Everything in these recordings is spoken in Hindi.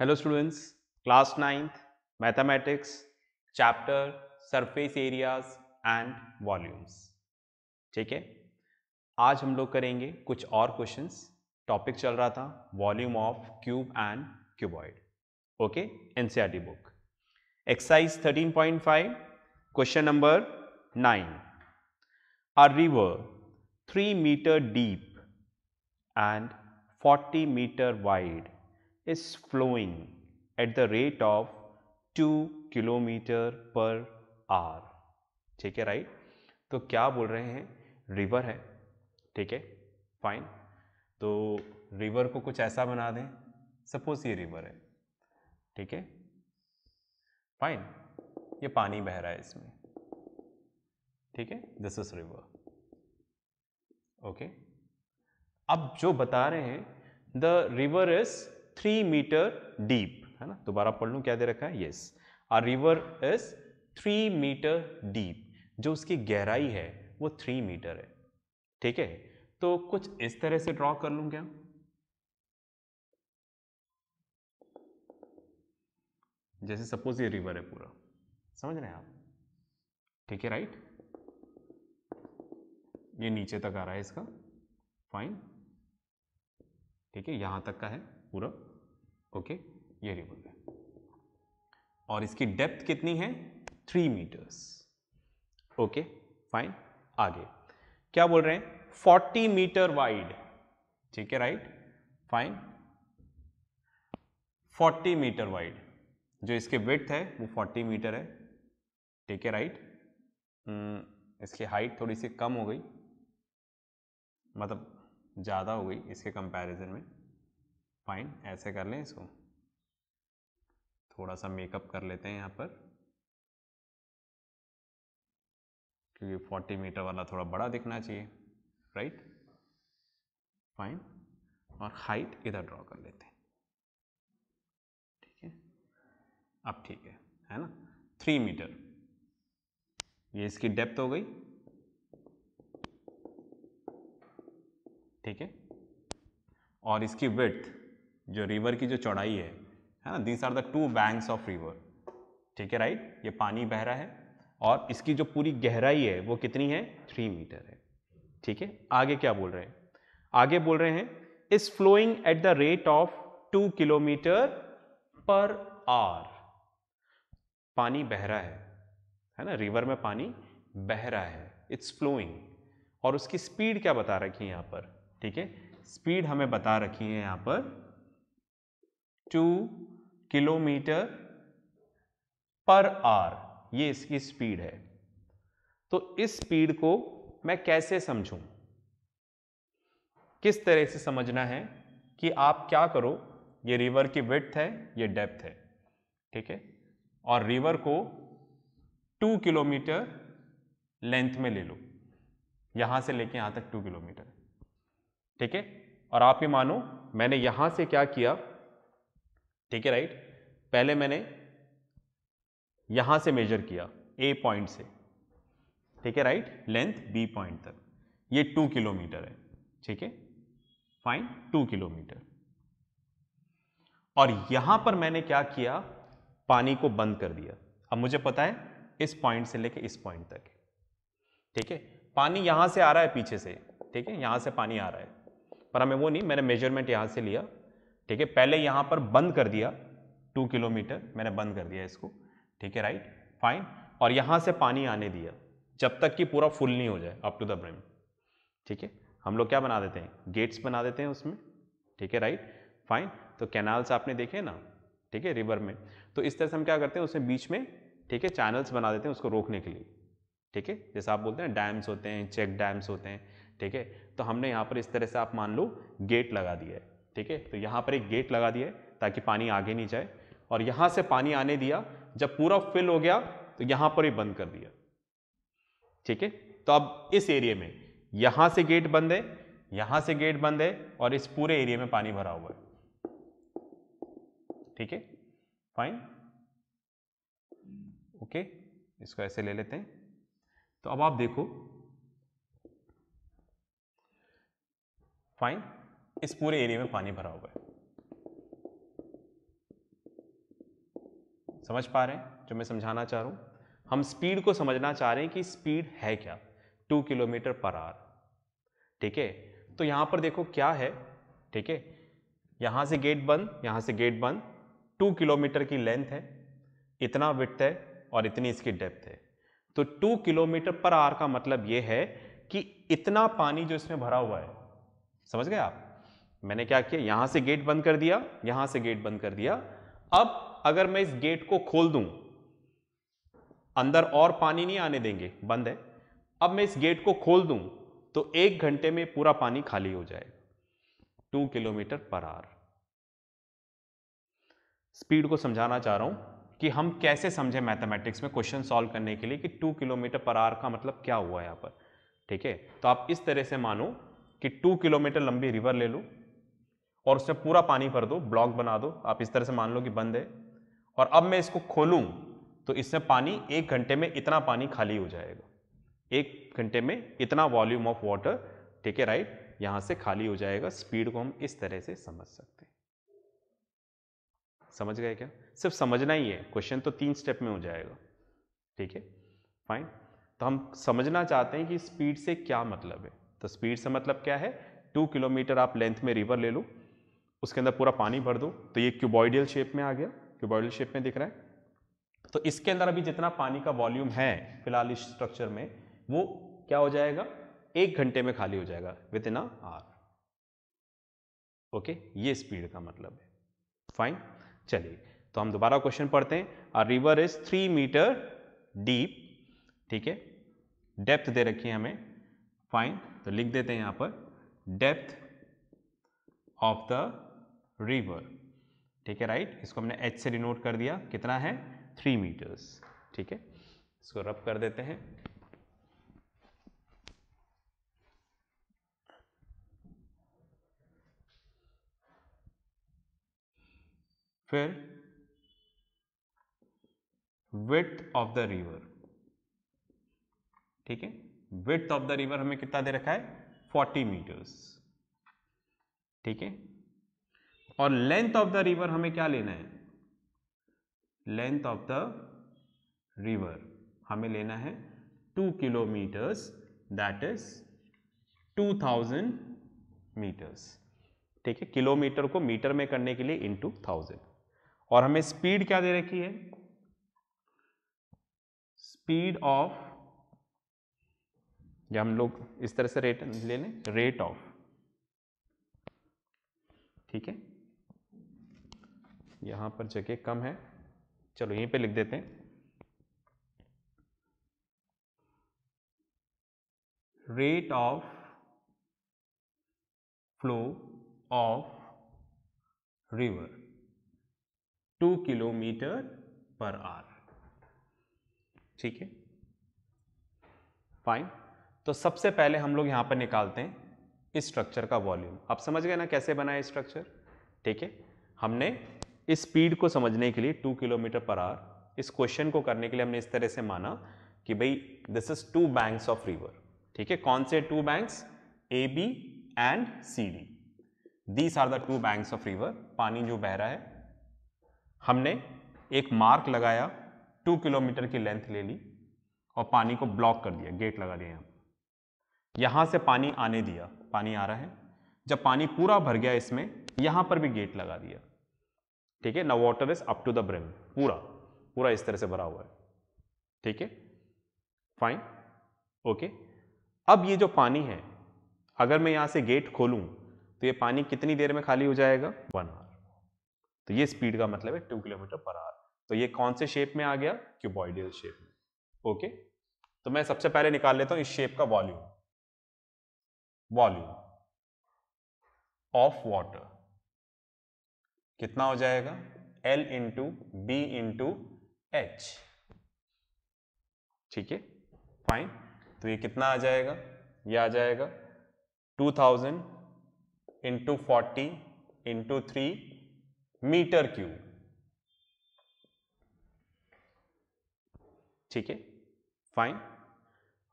hello students class ninth mathematics chapter surface areas and volumes ठीक है आज हम लोग करेंगे कुछ और क्वेश्चंस टॉपिक चल रहा था volume of cube and cuboid okay NCERT book exercise 13.5 question number nine a river three metre deep and forty metre wide is flowing at the rate of 2 kilometre per hour ठीक है राइट तो क्या बोल रहे हैं रिवर है ठीक है फाइन तो रिवर को कुछ ऐसा बना दें सपोज ये रिवर है ठीक है फाइन ये पानी बह रहा है इसमें ठीक है दिस इज रिवर ओके अब जो बता रहे हैं the river is three metre deep है ना दोबारा पढ़ लू क्या दे रखा है yes a river is three metre deep जो उसकी गहराई है वो थ्री मीटर है ठीक है तो कुछ इस तरह से ड्रॉ कर लू क्या जैसे सपोज ये रिवर है पूरा समझ रहे हैं आप ठीक है राइट ये नीचे तक आ रहा है इसका फाइन ठीक है यहां तक का है पूरा ओके ये रिवर है और इसकी डेप्थ कितनी है थ्री मीटर्स ओके फाइन आगे क्या बोल रहे हैं फोर्टी मीटर वाइड ठीक है right fine forty metre wide जो इसके विथ है वो फोर्टी मीटर है ठीक है राइट हम्म, इसकी हाइट थोड़ी सी कम हो गई मतलब ज़्यादा हो गई इसके कंपैरिजन में फाइन ऐसे कर लें इसको थोड़ा सा मेकअप कर लेते हैं यहाँ पर क्योंकि 40 मीटर वाला थोड़ा बड़ा दिखना चाहिए राइट फाइन और हाइट इधर ड्रॉ कर लेते हैं ठीक है अब ठीक है है ना थ्री मीटर ये इसकी डेप्थ हो गई ठीक है और इसकी वेथ जो रिवर की जो चौड़ाई है है ना these are the two banks of river ठीक है राइट ये पानी बह रहा है और इसकी जो पूरी गहराई है वो कितनी है थ्री मीटर है ठीक है आगे क्या बोल रहे हैं आगे बोल रहे हैं is flowing at the rate of two kilometre per hour पानी बह रहा है है ना रिवर में पानी बह रहा है इट्स फ्लोइंग और उसकी स्पीड क्या बता रखी है यहाँ पर ठीक है स्पीड हमें बता रखी है यहाँ पर टू किलोमीटर पर आर ये इसकी स्पीड है तो इस स्पीड को मैं कैसे समझूं किस तरह से समझना है कि आप क्या करो ये रिवर की विथ है ये डेप्थ है ठीक है और रिवर को टू किलोमीटर लेंथ में ले लो यहां से लेके यहां तक टू किलोमीटर ठीक है और आप ही मानो मैंने यहां से क्या किया ठीक है राइट पहले मैंने यहां से मेजर किया ए पॉइंट से ठीक है राइट लेंथ बी पॉइंट तक ये टू किलोमीटर है ठीक है फाइन टू किलोमीटर और यहां पर मैंने क्या किया पानी को बंद कर दिया अब मुझे पता है इस पॉइंट से लेके इस पॉइंट तक ठीक है पानी यहां से आ रहा है पीछे से ठीक है यहां से पानी आ रहा है पर हमें वो नहीं मैंने मेजरमेंट यहां से लिया ठीक है पहले यहाँ पर बंद कर दिया टू किलोमीटर मैंने बंद कर दिया इसको ठीक है राइट फाइन और यहाँ से पानी आने दिया जब तक कि पूरा फुल नहीं हो जाए अप टू द ब्रिम ठीक है हम लोग क्या बना देते हैं गेट्स बना देते हैं उसमें ठीक है राइट फाइन तो कैनाल्स आपने देखे ना ठीक है रिवर में तो इस तरह से हम क्या करते हैं उसमें बीच में ठीक है चैनल्स बना देते हैं उसको रोकने के लिए ठीक है जैसे आप बोलते हैं डैम्स होते हैं चेक डैम्स होते हैं ठीक है तो हमने यहाँ पर इस तरह से आप मान लो गेट लगा दिया है ठीक है तो यहाँ पर एक गेट लगा दिया ताकि पानी आगे नहीं जाए और यहाँ से पानी आने दिया जब पूरा फिल हो गया तो यहाँ पर ही बंद कर दिया ठीक है तो अब इस एरिए में यहाँ से गेट बंद है यहाँ से गेट बंद है और इस पूरे एरिया में पानी भरा हुआ है ठीक है फाइन ओके इसको ऐसे ले लेते हैं तो अब आप देखो फाइन इस पूरे एरिया में पानी भरा हुआ है समझ पा रहे हैं जो मैं समझाना चाह रहा हूं हम स्पीड को समझना चाह रहे हैं कि स्पीड है क्या टू किलोमीटर पर आवर ठीक है तो यहां पर देखो क्या है ठीक है यहां से गेट बंद यहां से गेट बंद टू किलोमीटर की लेंथ है इतना विथ है और इतनी इसकी डेप्थ है तो टू किलोमीटर पर आर का मतलब यह है कि इतना पानी जो इसमें भरा हुआ है समझ गए आप मैंने क्या किया यहां से गेट बंद कर दिया यहां से गेट बंद कर दिया अब अगर मैं इस गेट को खोल दूं अंदर और पानी नहीं आने देंगे बंद है अब मैं इस गेट को खोल दूं तो एक घंटे में पूरा पानी खाली हो जाएगा two kilometre per hour speed को समझाना चाह रहा हूं कि हम कैसे समझे मैथमेटिक्स में क्वेश्चन सॉल्व करने के लिए कि टू किलोमीटर पर आर का मतलब क्या हुआ यहां पर ठीक है तो आप इस तरह से मानो कि टू किलोमीटर लंबी रिवर ले लू और उसमें पूरा पानी भर दो ब्लॉक बना दो आप इस तरह से मान लो कि बंद है और अब मैं इसको खोलूँ तो इसमें पानी एक घंटे में इतना पानी खाली हो जाएगा एक घंटे में इतना वॉल्यूम ऑफ वाटर ठीक है राइट यहाँ से खाली हो जाएगा स्पीड को हम इस तरह से समझ सकते हैं समझ गए क्या सिर्फ समझना ही है क्वेश्चन तो तीन स्टेप में हो जाएगा ठीक है फाइन तो हम समझना चाहते हैं कि स्पीड से क्या मतलब है तो स्पीड से मतलब क्या है टू किलोमीटर आप लेंथ में रिवर ले लो उसके अंदर पूरा पानी भर दो तो ये क्यूबॉइडियल शेप में आ गया क्यूबॉइडियल शेप में दिख रहा है तो इसके अंदर अभी जितना पानी का वॉल्यूम है फिलहाल इस स्ट्रक्चर में वो क्या हो जाएगा एक घंटे में खाली हो जाएगा विद इन आर ओके ये स्पीड का मतलब है फाइन चलिए तो हम दोबारा क्वेश्चन पढ़ते हैं a river is three metre deep ठीक है डेप्थ दे रखी है हमें फाइन तो लिख देते हैं यहां पर डेप्थ ऑफ द रिवर ठीक है राइट इसको हमने एच से डिनोट कर दिया कितना है थ्री मीटर्स ठीक है इसको रब कर देते हैं फिर विथ ऑफ द रिवर ठीक है विथ ऑफ द रिवर हमें कितना दे रखा है 40 मीटर्स ठीक है और लेंथ ऑफ द रिवर हमें क्या लेना है लेंथ ऑफ द रिवर हमें लेना है two kilometres that is two thousand metres ठीक है किलोमीटर को मीटर में करने के लिए टू थाउजेंड और हमें स्पीड क्या दे रखी है स्पीड ऑफ या हम लोग इस तरह से रेट ले लें रेट ऑफ ठीक है यहाँ पर जगह कम है चलो यहीं पे लिख देते हैं rate of flow of river two kilometre per hour ठीक है फाइन तो सबसे पहले हम लोग यहां पर निकालते हैं इस स्ट्रक्चर का वॉल्यूम आप समझ गए ना कैसे बना है स्ट्रक्चर ठीक है हमने इस स्पीड को समझने के लिए टू किलोमीटर पर आर इस क्वेश्चन को करने के लिए हमने इस तरह से माना कि भाई this is two banks of river ठीक है कौन से two banks A B and C D these are the two banks of river पानी जो बह रहा है हमने एक मार्क लगाया टू किलोमीटर की लेंथ ले ली और पानी को ब्लॉक कर दिया गेट लगा दिया यहाँ यहाँ से पानी आने दिया पानी आ रहा है जब पानी पूरा भर गया इसमें यहाँ पर भी गेट लगा दिया ठीक है ना water is up to the brim पूरा पूरा इस तरह से भरा हुआ है ठीक है फाइन ओके अब ये जो पानी है अगर मैं यहां से गेट खोलूं तो ये पानी कितनी देर में खाली हो जाएगा वन आवर तो ये स्पीड का मतलब है टू किलोमीटर पर आवर तो ये कौन से शेप में आ गया क्यूबॉइडियल शेप में ओके तो मैं सबसे पहले निकाल लेता हूं इस शेप का वॉल्यूम वॉल्यूम ऑफ वाटर कितना हो जाएगा L into B into H ठीक है फाइन तो ये कितना आ जाएगा ये आ जाएगा 2000 thousand into forty into three metre cube ठीक है फाइन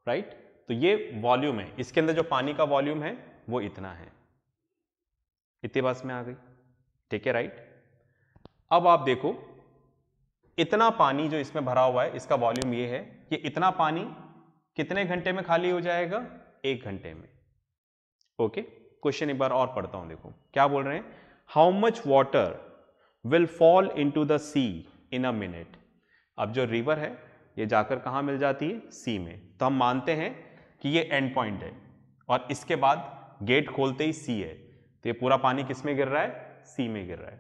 राइट तो ये वॉल्यूम है इसके अंदर जो पानी का वॉल्यूम है वो इतना है इतने बस में आ गई ठीक है राइट अब आप देखो इतना पानी जो इसमें भरा हुआ है इसका वॉल्यूम ये है कि इतना पानी कितने घंटे में खाली हो जाएगा एक घंटे में ओके क्वेश्चन एक बार और पढ़ता हूं देखो क्या बोल रहे हैं how much water will fall into the sea in a minute अब जो रिवर है ये जाकर कहां मिल जाती है सी में तो हम मानते हैं कि ये एंड पॉइंट है और इसके बाद गेट खोलते ही सी है तो ये पूरा पानी किस में गिर रहा है सी में गिर रहा है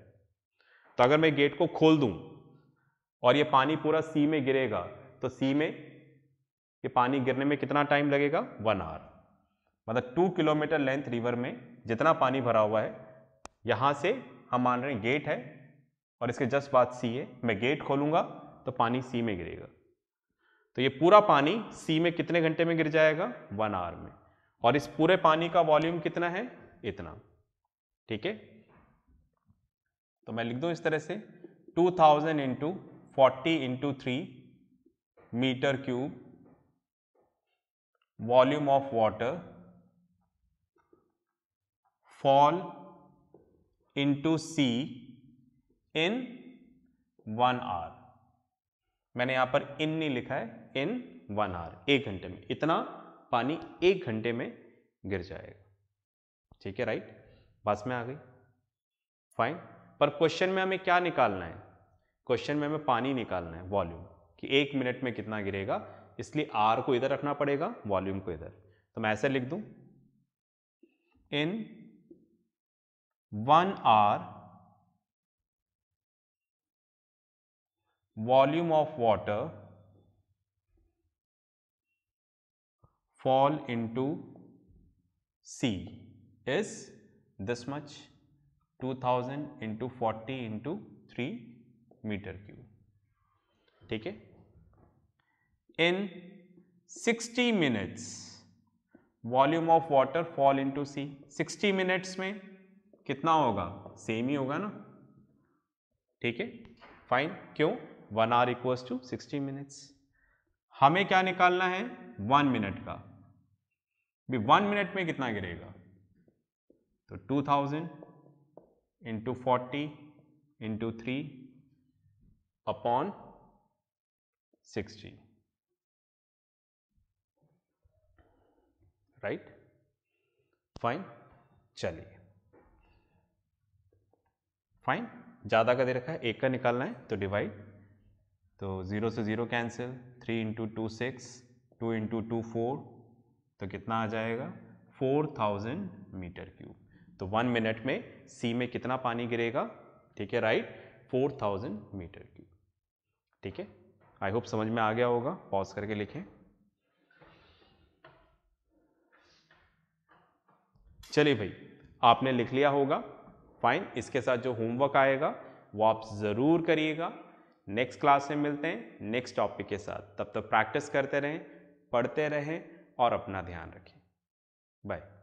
तो अगर मैं गेट को खोल दूं और ये पानी पूरा सी में गिरेगा तो सी में ये पानी गिरने में कितना टाइम लगेगा वन आवर मतलब टू किलोमीटर लेंथ रिवर में जितना पानी भरा हुआ है यहाँ से हम मान रहे हैं गेट है और इसके जस्ट बाद सी है मैं गेट खोलूँगा तो पानी सी में गिरेगा तो ये पूरा पानी सी में कितने घंटे में गिर जाएगा वन आवर में और इस पूरे पानी का वॉल्यूम कितना है इतना ठीक है तो मैं लिख दूं इस तरह से 2000 thousand into forty into three metre cube volume of water fall into sea in one hour मैंने यहां पर इन नहीं लिखा है इन वन आर एक घंटे में इतना पानी एक घंटे में गिर जाएगा ठीक है राइट बस में आ गई फाइन पर क्वेश्चन में हमें क्या निकालना है क्वेश्चन में हमें पानी निकालना है वॉल्यूम कि एक मिनट में कितना गिरेगा इसलिए आर को इधर रखना पड़ेगा वॉल्यूम को इधर तो मैं ऐसे लिख दूं in one hour volume of water fall into sea is this much 2000 into forty into three metre cube ठीक है in 60 minutes volume of water fall into sea 60 minutes में कितना होगा सेम ही होगा ना ठीक है फाइन क्यों one hour equals to 60 minutes हमें क्या निकालना है वन मिनट का भी वन मिनट में कितना गिरेगा तो 2000 into forty into three upon sixty right fine चलिए फाइन ज़्यादा का दे रखा है एक का निकालना है तो डिवाइड तो ज़ीरो से zero cancel three into two six two into two four तो कितना आ जाएगा फोर थाउजेंड मीटर क्यूब तो वन मिनट में सी में कितना पानी गिरेगा ठीक है right four thousand metre cube ठीक है आई होप समझ में आ गया होगा पॉज करके लिखें चलिए भाई आपने लिख लिया होगा फाइन इसके साथ जो होमवर्क आएगा वो आप ज़रूर करिएगा नेक्स्ट क्लास में मिलते हैं नेक्स्ट टॉपिक के साथ तब तक प्रैक्टिस करते रहें पढ़ते रहें और अपना ध्यान रखें बाय